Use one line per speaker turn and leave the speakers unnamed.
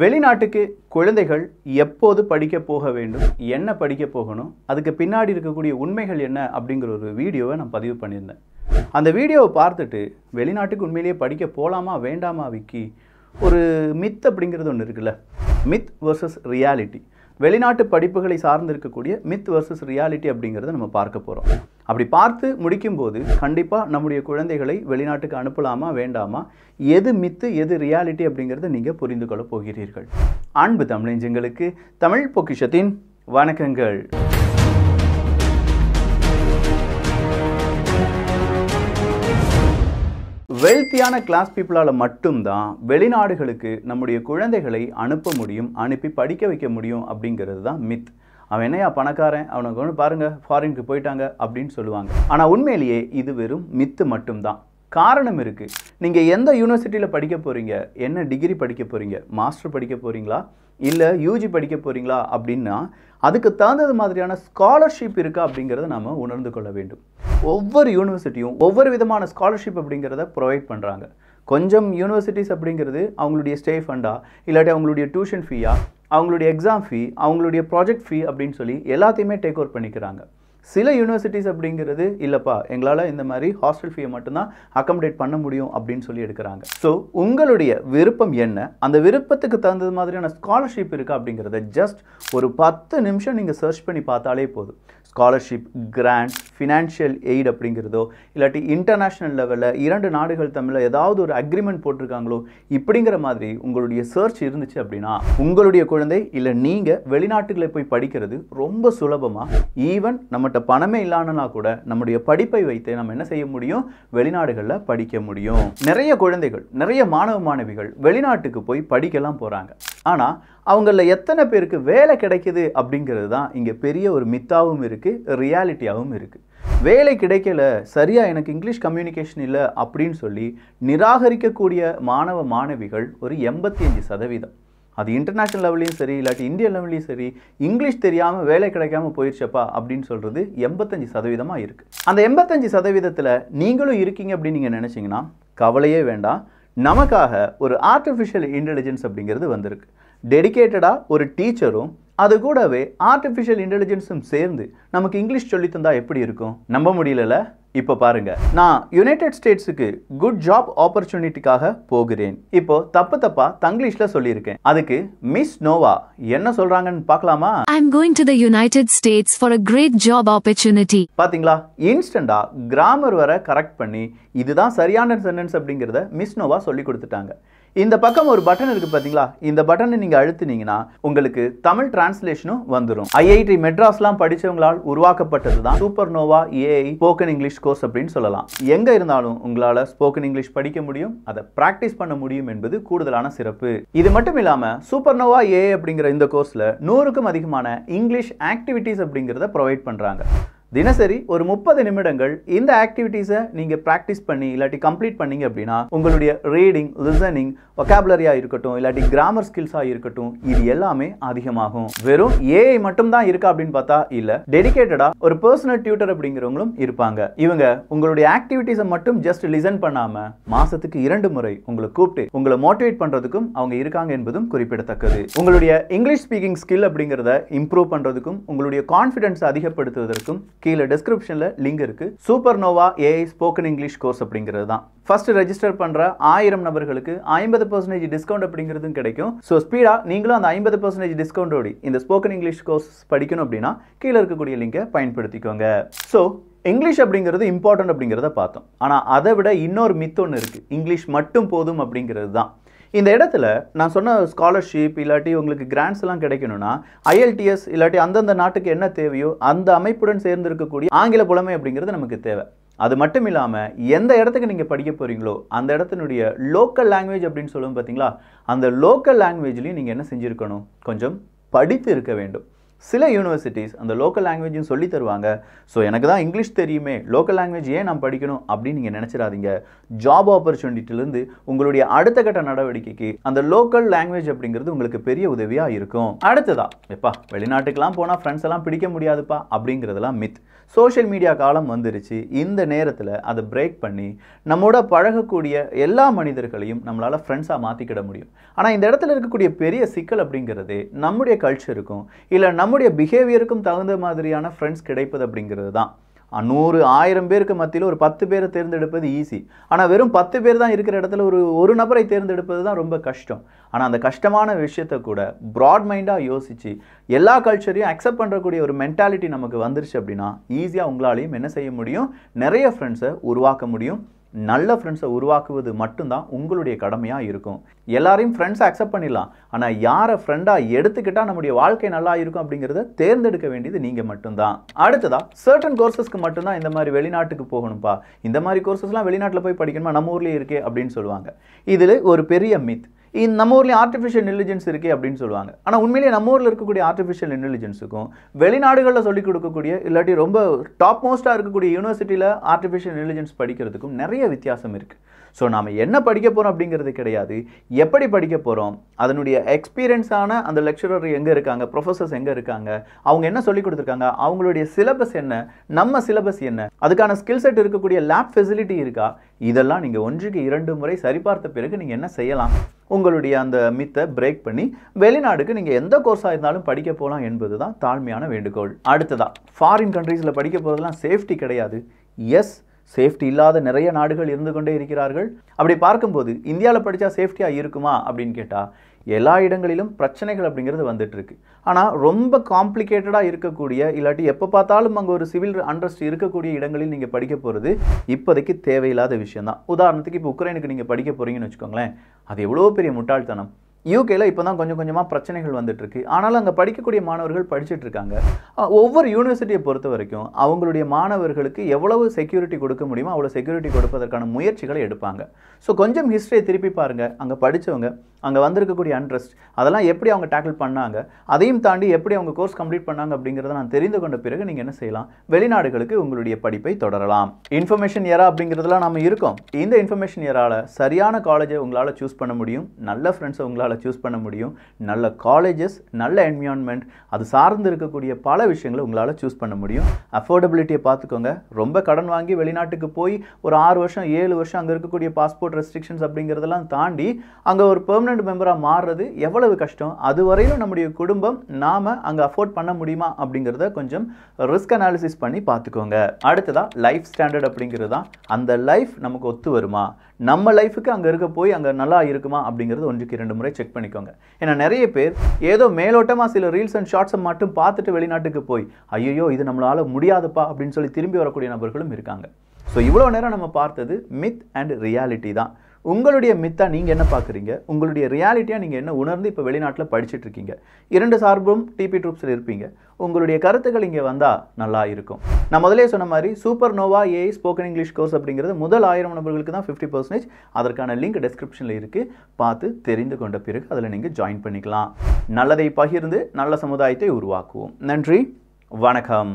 வெளிநாட்டுக்கு குழந்தைகள் எப்போது படிக்க போக வேண்டும் என்ன படிக்க போகணும் அதுக்கு பின்னாடி இருக்கக்கூடிய உண்மைகள் என்ன அப்படிங்கிற ஒரு வீடியோவை நான் பதிவு பண்ணியிருந்தேன் அந்த வீடியோவை பார்த்துட்டு வெளிநாட்டுக்கு உண்மையிலேயே படிக்க போகலாமா வேண்டாமா விக்கி ஒரு மித் அப்படிங்கிறது ஒன்று இருக்குல்ல மித் வர்சஸ் ரியாலிட்டி வெளிநாட்டு படிப்புகளை சார்ந்து இருக்கக்கூடிய மித் வர்சஸ் ரியாலிட்டி அப்படிங்கிறத நம்ம பார்க்க போகிறோம் அப்படி பார்த்து முடிக்கும்போது கண்டிப்பாக நம்முடைய குழந்தைகளை வெளிநாட்டுக்கு அனுப்பலாமா வேண்டாமா எது மித்து எது ரியாலிட்டி அப்படிங்கிறத நீங்கள் புரிந்து கொள்ளப் போகிறீர்கள் அன்பு தமிழஞ்சங்களுக்கு தமிழ் பொக்கிஷத்தின் வணக்கங்கள் வெல்த்தியான கிளாஸ் பீப்புளால் மட்டும்தான் வெளிநாடுகளுக்கு நம்முடைய குழந்தைகளை அனுப்ப முடியும் அனுப்பி படிக்க வைக்க முடியும் அப்படிங்கிறது தான் மித் அவன் என்னையா பணக்காரன் அவனுக்கு ஒன்று பாருங்கள் ஃபாரினுக்கு போயிட்டாங்க அப்படின்னு சொல்லுவாங்க ஆனால் உண்மையிலேயே இது வெறும் மித்து மட்டும்தான் காரணம் இருக்குது நீங்கள் எந்த யூனிவர்சிட்டியில் படிக்க போகிறீங்க என்ன டிகிரி படிக்க போகிறீங்க மாஸ்டர் படிக்க போகிறீங்களா இல்லை யூஜி படிக்க போகிறீங்களா அப்படின்னா அதுக்கு தகுந்தது மாதிரியான ஸ்காலர்ஷிப் இருக்கா அப்படிங்கிறத நம்ம உணர்ந்து கொள்ள வேண்டும் ஒவ்வொரு யூனிவர்சிட்டியும் ஒவ்வொரு விதமான ஸ்காலர்ஷிப் அப்படிங்கிறத ப்ரொவைட் பண்ணுறாங்க கொஞ்சம் யூனிவர்சிட்டிஸ் அப்படிங்கிறது அவங்களுடைய ஸ்டே ஃபண்டா இல்லாட்டி அவங்களுடைய டியூஷன் ஃபீயா அவங்களுடைய எக்ஸாம் ஃபீ அவங்களுடைய ப்ராஜெக்ட் ஃபீ அப்படின்னு சொல்லி எல்லாத்தையுமே டேக் ஓவர் பண்ணிக்கிறாங்க சில யூனிவர்சிட்டிஸ் அப்படிங்கிறது இல்லைப்பா எங்களால் இந்த மாதிரி ஹாஸ்டல் ஃபீயை மட்டும்தான் அக்கமடேட் பண்ண முடியும் அப்படின்னு சொல்லி எடுக்கிறாங்க ஸோ உங்களுடைய விருப்பம் என்ன அந்த விருப்பத்துக்கு தகுந்தது மாதிரியான ஸ்காலர்ஷிப் இருக்குது அப்படிங்கிறத ஜஸ்ட் ஒரு பத்து நிமிஷம் நீங்கள் சர்ச் பண்ணி பார்த்தாலே போதும் ஸ்காலர்ஷிப் கிராண்ட் ஃபினான்ஷியல் எய்ட் அப்படிங்கிறதோ இல்லாட்டி இன்டர்நேஷ்னல் லெவலில் இரண்டு நாடுகள் தமிழில் ஏதாவது ஒரு அக்ரிமெண்ட் போட்டிருக்காங்களோ இப்படிங்கிற மாதிரி உங்களுடைய சர்ச் இருந்துச்சு அப்படின்னா உங்களுடைய குழந்தை இல்லை நீங்கள் வெளிநாட்டுகளை போய் படிக்கிறது ரொம்ப சுலபமாக ஈவன் நம்மகிட்ட பணமே இல்லைன்னா கூட நம்முடைய படிப்பை வைத்து நம்ம என்ன செய்ய முடியும் வெளிநாடுகளில் படிக்க முடியும் நிறைய குழந்தைகள் நிறைய மாணவ மாணவிகள் வெளிநாட்டுக்கு போய் படிக்கலாம் போகிறாங்க ஆனால் அவங்களில் எத்தனை பேருக்கு வேலை கிடைக்குது அப்படிங்கிறது தான் இங்கே பெரிய ஒரு மித்தாவும் இருக்குது ரியாலிட்டியாகவும் இருக்குது வேலை கிடைக்கல சரியாக எனக்கு இங்கிலீஷ் கம்யூனிகேஷன் இல்லை அப்படின்னு சொல்லி நிராகரிக்கக்கூடிய மாணவ மாணவிகள் ஒரு எண்பத்தி அஞ்சு சதவீதம் அது இன்டர்நேஷ்னல் லெவல்லையும் சரி இல்லாட்டி இந்திய லெவல்லையும் சரி இங்கிலீஷ் தெரியாமல் வேலை கிடைக்காம போயிடுச்சப்பா அப்படின்னு சொல்கிறது எண்பத்தஞ்சு சதவீதமாக இருக்குது அந்த எண்பத்தஞ்சு சதவீதத்தில் நீங்களும் இருக்கீங்க அப்படின்னு நீங்கள் நினச்சிங்கன்னா கவலையே வேண்டாம் நமக்காக ஒரு ஆர்டிஃபிஷியல் இன்டெலிஜென்ஸ் அப்படிங்கிறது வந்திருக்கு டெடிக்கேட்டடாக ஒரு டீச்சரும் அது கூடவே ஆர்டிஃபிஷியல் இன்டெலிஜென்ஸும் சேர்ந்து நமக்கு இங்கிலீஷ் சொல்லி தந்தா எப்படி இருக்கும் நம்ப முடியல இப்போ பாருங்க நான் யுனைடெட் ஸ்டேட்ஸுக்கு குட் ஜாப் ஆப்பர்ச்சுனிட்டிக்காக போகிறேன் இப்போ தப்பு தப்பா தங்கிலீஷ்ல சொல்லியிருக்கேன் அதுக்கு மிஸ் நோவா என்ன சொல்றாங்கன்னு பார்க்கலாமா I am going to the United States for a great job opportunity பாத்தீங்களா இன்ஸ்டன்டா கிராமர் வர கரெக்ட் பண்ணி இதுதான் சரியான சென்டென்ஸ் அப்படிங்கறத மிஸ் நோவா சொல்லி கொடுத்துட்டாங்க இந்த பக்கம் ஒரு பட்டன் இருக்குது பார்த்தீங்களா இந்த பட்டனை நீங்கள் அழுத்துனீங்கன்னா உங்களுக்கு தமிழ் டிரான்ஸ்லேஷனும் வந்துடும் ஐஐடி மெட்ராஸ்லாம் எல்லாம் உருவாக்கப்பட்டது தான் Super Nova AI spoken English course அப்படின்னு சொல்லலாம் எங்கே இருந்தாலும் உங்களால் ஸ்போக்கன் இங்கிலீஷ் படிக்க முடியும் அதை ப்ராக்டிஸ் பண்ண முடியும் என்பது கூடுதலான சிறப்பு இது மட்டும் இல்லாமல் சூப்பர் நோவா ஏஐ அப்படிங்கிற இந்த கோர்ஸில் நூறுக்கும் அதிகமான இங்கிலீஷ் ஆக்டிவிட்டீஸ் அப்படிங்கிறத ப்ரொவைட் பண்ணுறாங்க தினசரி ஒரு முப்பது நிமிடங்கள் இந்த ஆக்டிவிட்டீஸை நீங்கள் ப்ராக்டிஸ் பண்ணி இல்லாட்டி கம்ப்ளீட் பண்ணிங்க அப்படின்னா உங்களுடைய ரீடிங் லிசனிங் ஒக்காபுலரியாக இருக்கட்டும் இல்லாட்டி கிராமர் ஸ்கில்ஸாக இருக்கட்டும் இது எல்லாமே அதிகமாகும் வெறும் ஏஐ மட்டும் தான் இருக்கா அப்படின்னு பார்த்தா இல்லை டெடிக்கேட்டடாக ஒரு பர்சனல் டியூட்டர் அப்படிங்கிறவங்களும் இருப்பாங்க இவங்க உங்களுடைய ஆக்டிவிட்டீஸை மட்டும் ஜஸ்ட் லிசன் பண்ணாமல் மாதத்துக்கு இரண்டு முறை உங்களை கூப்பிட்டு உங்களை மோட்டிவேட் பண்ணுறதுக்கும் அவங்க இருக்காங்க என்பதும் குறிப்பிடத்தக்கது உங்களுடைய இங்கிலீஷ் ஸ்பீக்கிங் ஸ்கில் அப்படிங்கிறத இம்ப்ரூவ் பண்ணுறதுக்கும் உங்களுடைய கான்ஃபிடென்ஸ் அதிகப்படுத்துவதற்கும் கீழே டிஸ்கிரிப்ஷனில் லிங்க் இருக்குது Super Nova AI spoken English course அப்படிங்கிறது தான் ஃபஸ்ட்டு ரெஜிஸ்டர் பண்ணுற ஆயிரம் நபர்களுக்கு ஐம்பது பர்சன்டேஜ் டிஸ்கவுண்ட் அப்படிங்கிறதும் கிடைக்கும் ஸோ ஸ்பீடாக நீங்களும் அந்த ஐம்பது பர்சன்டேஜ் டிஸ்கவுண்டோடு இந்த ஸ்போக்கன் இங்கிலீஷ் கோர்ஸ் படிக்கணும் அப்படின்னா கீழே இருக்கக்கூடிய லிங்கை பயன்படுத்திக்கோங்க ஸோ இங்கிலீஷ் அப்படிங்கிறது இம்பார்ட்டன்ட் அப்படிங்கிறத பார்த்தோம் ஆனால் அதை விட இன்னொரு மித் ஒன்று இருக்குது இங்கிலீஷ் மட்டும் போதும் அப்படிங்கிறது தான் இந்த இடத்துல நான் சொன்ன ஸ்காலர்ஷிப் இல்லாட்டி உங்களுக்கு கிராண்ட்ஸ்லாம் கிடைக்கணும்னா ஐஎல்டிஎஸ் இல்லாட்டி அந்தந்த நாட்டுக்கு என்ன தேவையோ அந்த அமைப்புடன் சேர்ந்து இருக்கக்கூடிய ஆங்கில புலமை அப்படிங்கிறது நமக்கு தேவை அது மட்டும் இல்லாமல் எந்த இடத்துக்கு நீங்கள் படிக்க போகிறீங்களோ அந்த இடத்தினுடைய லோக்கல் லாங்குவேஜ் அப்படின்னு சொல்லுவோம் பார்த்தீங்களா அந்த லோக்கல் லாங்குவேஜ்லேயும் நீங்கள் என்ன செஞ்சுருக்கணும் கொஞ்சம் படித்து இருக்க வேண்டும் சில யூனிவர்சிட்டிஸ் அந்த லோக்கல் லாங்குவேஜும் சொல்லி தருவாங்க ஸோ எனக்கு தான் இங்கிலீஷ் தெரியுமே லோக்கல் லாங்குவேஜ் ஏன் நான் படிக்கணும் அப்படின்னு நீங்கள் நினச்சிடாதீங்க ஜாப் ஆப்பர்ச்சுனிட்டிலேருந்து உங்களுடைய அடுத்த கட்ட நடவடிக்கைக்கு அந்த லோக்கல் லாங்குவேஜ் அப்படிங்கிறது உங்களுக்கு பெரிய உதவியாக இருக்கும் அடுத்ததா எப்பா வெளிநாட்டுக்கெலாம் போனால் ஃப்ரெண்ட்ஸ் எல்லாம் பிடிக்க முடியாதுப்பா அப்படிங்கிறதுலாம் மித் சோஷியல் மீடியா காலம் வந்துருச்சு இந்த நேரத்தில் அதை பிரேக் பண்ணி நம்மோட பழகக்கூடிய எல்லா மனிதர்களையும் நம்மளால் ஃப்ரெண்ட்ஸாக மாற்றிக்கிட முடியும் ஆனால் இந்த இடத்துல இருக்கக்கூடிய பெரிய சிக்கல் அப்படிங்கிறது நம்முடைய கல்ச்சருக்கும் இல்லை நம்ம நம்முடைய பிஹேவியருக்கும் தகுந்த மாதிரியான ஃப்ரெண்ட்ஸ் கிடைப்பது அப்படிங்கிறது தான் நூறு ஆயிரம் பேருக்கு மத்தியில் ஒரு பத்து பேரை தேர்ந்தெடுப்பது ஈஸி ஆனால் வெறும் பத்து பேர் தான் இருக்கிற இடத்துல ஒரு ஒரு நபரை தேர்ந்தெடுப்பது தான் ரொம்ப கஷ்டம் ஆனால் அந்த கஷ்டமான விஷயத்தை கூட ப்ராட் மைண்டாக யோசித்து எல்லா கல்ச்சரையும் அக்செப்ட் பண்ணுறக்கூடிய ஒரு மென்டாலிட்டி நமக்கு வந்துருச்சு அப்படின்னா ஈஸியாக உங்களாலையும் என்ன செய்ய முடியும் நிறைய ஃப்ரெண்ட்ஸை உருவாக்க முடியும் நல்ல ஃப்ரெண்ட்ஸை உருவாக்குவது மட்டும்தான் உங்களுடைய கடமையாக இருக்கும் எல்லாரையும் ஃப்ரெண்ட்ஸை அக்செப்ட் பண்ணிடலாம் ஆனால் யாரை ஃப்ரெண்டாக எடுத்துக்கிட்டால் நம்முடைய வாழ்க்கை நல்லா இருக்கும் அப்படிங்கிறத தேர்ந்தெடுக்க வேண்டியது நீங்கள் மட்டும்தான் அடுத்ததாக சர்டன் கோர்சஸ்க்கு மட்டும்தான் இந்த மாதிரி வெளிநாட்டுக்கு போகணும்ப்பா இந்த மாதிரி கோர்சஸ்லாம் வெளிநாட்டில் போய் படிக்கணுமா நம்ம ஊர்லேயே இருக்கே அப்படின்னு சொல்லுவாங்க இதில் ஒரு பெரிய மித் இந்த நம்ம ஊர்லேயும் ஆர்டிஃபிஷியல் இன்டெலிஜென்ஸ் இருக்குது அப்படின்னு சொல்லுவாங்க ஆனால் உண்மையிலேயே நம்ம ஊரில் இருக்கக்கூடிய ஆர்டிஃபிஷியல் இன்டெலிஜென்ஸுக்கும் வெளிநாடுகளில் சொல்லிக் கொடுக்கக்கூடிய இல்லாட்டி ரொம்ப டாப் மோஸ்ட்டாக இருக்கக்கூடிய யூனிவர்சிட்டியில் ஆர்டிஃபிஷியல் இன்டெலிஜென்ஸ் படிக்கிறதுக்கும் நிறைய வித்தியாசம் இருக்குது ஸோ நாம் என்ன படிக்க போகிறோம் அப்படிங்கிறது கிடையாது எப்படி படிக்க போகிறோம் அதனுடைய எக்ஸ்பீரியன்ஸான அந்த லெக்சரர் எங்கே இருக்காங்க ப்ரொஃபஸர்ஸ் எங்கே இருக்காங்க அவங்க என்ன சொல்லிக் கொடுத்துருக்காங்க அவங்களுடைய சிலபஸ் என்ன நம்ம சிலபஸ் என்ன அதுக்கான ஸ்கில் செட் இருக்கக்கூடிய லேப் ஃபெசிலிட்டி இருக்கா இதெல்லாம் நீங்கள் ஒன்றுக்கு இரண்டு முறை சரிபார்த்த பிறகு நீங்கள் என்ன செய்யலாம் உங்களுடைய அந்த மித்தை பிரேக் பண்ணி வெளிநாடுக்கு நீங்கள் எந்த கோர்ஸாக இருந்தாலும் படிக்க போகலாம் என்பது தான் தாழ்மையான வேண்டுகோள் அடுத்ததாக ஃபாரின் கண்ட்ரீஸில் படிக்க போகிறதுலாம் சேஃப்டி கிடையாது எஸ் சேஃப்டி இல்லாத நிறைய நாடுகள் இருந்து கொண்டே இருக்கிறார்கள் அப்படி பார்க்கும்போது இந்தியாவில் படித்தா சேஃப்டியாக இருக்குமா அப்படின்னு கேட்டால் எல்லா இடங்களிலும் பிரச்சனைகள் அப்படிங்கிறது வந்துட்டுருக்கு ஆனால் ரொம்ப காம்ப்ளிகேட்டடாக இருக்கக்கூடிய இல்லாட்டி எப்போ பார்த்தாலும் அங்கே ஒரு சிவில் அண்ட்ரஸ்ட் இருக்கக்கூடிய இடங்களில் நீங்கள் படிக்க போகிறது இப்போதைக்கு தேவையில்லாத விஷயந்தான் உதாரணத்துக்கு இப்போ உக்ரைனுக்கு நீங்கள் படிக்க போகிறீங்கன்னு வச்சுக்கோங்களேன் அது எவ்வளோ பெரிய முட்டாள்தனம் யூகேல இப்போ தான் கொஞ்சம் கொஞ்சமாக பிரச்சனைகள் வந்துட்டுருக்கு ஆனாலும் அங்கே படிக்கக்கூடிய மாணவர்கள் படிச்சுட்டு இருக்காங்க ஒவ்வொரு யூனிவர்சிட்டியை பொறுத்த வரைக்கும் அவங்களுடைய மாணவர்களுக்கு எவ்வளவு செக்யூரிட்டி கொடுக்க முடியுமோ அவ்வளோ செக்யூரிட்டி கொடுப்பதற்கான முயற்சிகளை எடுப்பாங்க ஸோ கொஞ்சம் ஹிஸ்ட்ரியை திருப்பி பாருங்கள் அங்கே படித்தவங்க அங்கே வந்திருக்கக்கூடிய அன்ட்ரெஸ்ட் அதெல்லாம் எப்படி அவங்க டேக்கிள் பண்ணாங்க அதையும் தாண்டி எப்படி அவங்க கோர்ஸ் கம்ப்ளீட் பண்ணாங்க அப்படிங்கிறத நான் தெரிந்து கொண்ட பிறகு நீங்கள் என்ன செய்யலாம் வெளிநாடுகளுக்கு உங்களுடைய படிப்பை தொடரலாம் இன்ஃபர்மேஷன் ஏரா அப்படிங்கிறதுலாம் நம்ம இருக்கோம் இந்த இன்ஃபர்மேஷன் ஏரால சரியான காலேஜை உங்களால் சூஸ் பண்ண முடியும் நல்ல ஃப்ரெண்ட்ஸை உங்களால் உங்களால் சூஸ் பண்ண முடியும் நல்ல காலேஜஸ் நல்ல என்வியான்மெண்ட் அது சார்ந்து இருக்கக்கூடிய பல விஷயங்களை உங்களால் சூஸ் பண்ண முடியும் அஃபோர்டபிலிட்டியை பார்த்துக்கோங்க ரொம்ப கடன் வாங்கி வெளிநாட்டுக்கு போய் ஒரு ஆறு வருஷம் ஏழு வருஷம் அங்கே இருக்கக்கூடிய பாஸ்போர்ட் ரெஸ்ட்ரிக்ஷன்ஸ் அப்படிங்கிறதெல்லாம் தாண்டி அங்கே ஒரு பெர்மனெண்ட் மெம்பராக மாறுறது எவ்வளவு கஷ்டம் அது வரையிலும் நம்முடைய குடும்பம் நாம் அங்கே அஃபோர்ட் பண்ண முடியுமா அப்படிங்கிறத கொஞ்சம் ரிஸ்க் அனாலிசிஸ் பண்ணி பார்த்துக்கோங்க அடுத்ததாக லைஃப் ஸ்டாண்டர்ட் அப்படிங்கிறது தான் அந்த லைஃப் நமக்கு ஒத்து வருமா நம்ம லைஃபுக்கு அங்கே இருக்க போய் அங்கே நல்லா இருக்குமா அப்படிங்கிறது ஒன்றுக்கு இரண்டு முறை செக் பண்ணிக்கோங்க ஏன்னா நிறைய பேர் ஏதோ மேலோட்டமாக சில ரீல்ஸ் அண்ட் ஷார்ட்ஸை மட்டும் பார்த்துட்டு வெளிநாட்டுக்கு போய் ஐயோ இது நம்மளால் முடியாதுப்பா அப்படின்னு சொல்லி திரும்பி வரக்கூடிய நபர்களும் இருக்காங்க ஸோ இவ்வளோ நேரம் நம்ம பார்த்தது மித் அண்ட் ரியாலிட்டி தான் உங்களுடைய மித்தா நீங்கள் என்ன பார்க்குறீங்க உங்களுடைய ரியாலிட்டியாக நீங்கள் என்ன உணர்ந்து இப்போ வெளிநாட்டில் படிச்சுட்டு இருக்கீங்க இரண்டு சார்பும் டிபி ட்ரூப்ஸில் இருப்பீங்க உங்களுடைய கருத்துக்கள் இங்கே வந்தால் நல்லா இருக்கும் நான் முதலே சொன்ன மாதிரி Super Nova AI spoken English course அப்படிங்கிறது முதல் ஆயிரம் நபர்களுக்கு தான் ஃபிஃப்டி பர்சன்டேஜ் அதற்கான லிங்க் டிஸ்கிரிப்ஷனில் இருக்குது பார்த்து தெரிந்து கொண்ட பிறகு அதில் நீங்கள் ஜாயின் பண்ணிக்கலாம் நல்லதை பகிர்ந்து நல்ல சமுதாயத்தை உருவாக்குவோம் நன்றி வணக்கம்